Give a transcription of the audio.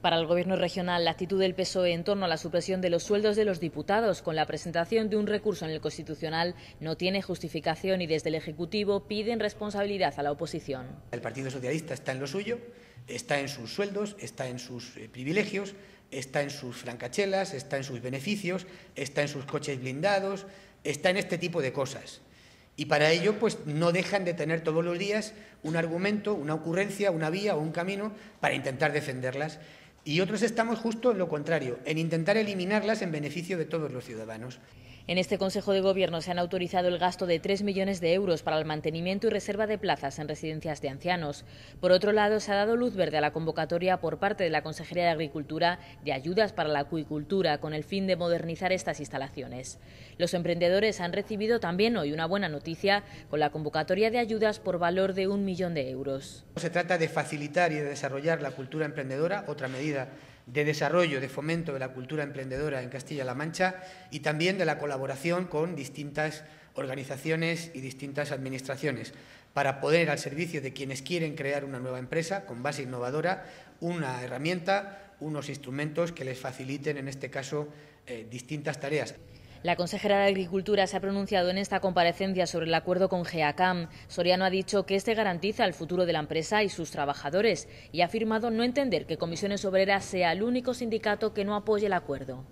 Para el Gobierno regional, la actitud del PSOE en torno a la supresión de los sueldos de los diputados con la presentación de un recurso en el Constitucional no tiene justificación y desde el Ejecutivo piden responsabilidad a la oposición. El Partido Socialista está en lo suyo, está en sus sueldos, está en sus eh, privilegios, está en sus francachelas, está en sus beneficios, está en sus coches blindados, está en este tipo de cosas. Y para ello, pues no dejan de tener todos los días un argumento, una ocurrencia, una vía o un camino para intentar defenderlas y otros estamos justo en lo contrario, en intentar eliminarlas en beneficio de todos los ciudadanos. En este Consejo de Gobierno se han autorizado el gasto de 3 millones de euros para el mantenimiento y reserva de plazas en residencias de ancianos. Por otro lado, se ha dado luz verde a la convocatoria por parte de la Consejería de Agricultura de ayudas para la acuicultura con el fin de modernizar estas instalaciones. Los emprendedores han recibido también hoy una buena noticia con la convocatoria de ayudas por valor de un millón de euros. Se trata de facilitar y de desarrollar la cultura emprendedora, otra medida de desarrollo, de fomento de la cultura emprendedora en Castilla-La Mancha y también de la colaboración con distintas organizaciones y distintas administraciones para poder al servicio de quienes quieren crear una nueva empresa con base innovadora una herramienta, unos instrumentos que les faciliten, en este caso, eh, distintas tareas. La consejera de Agricultura se ha pronunciado en esta comparecencia sobre el acuerdo con GEACAM. Soriano ha dicho que este garantiza el futuro de la empresa y sus trabajadores y ha afirmado no entender que Comisiones Obreras sea el único sindicato que no apoye el acuerdo.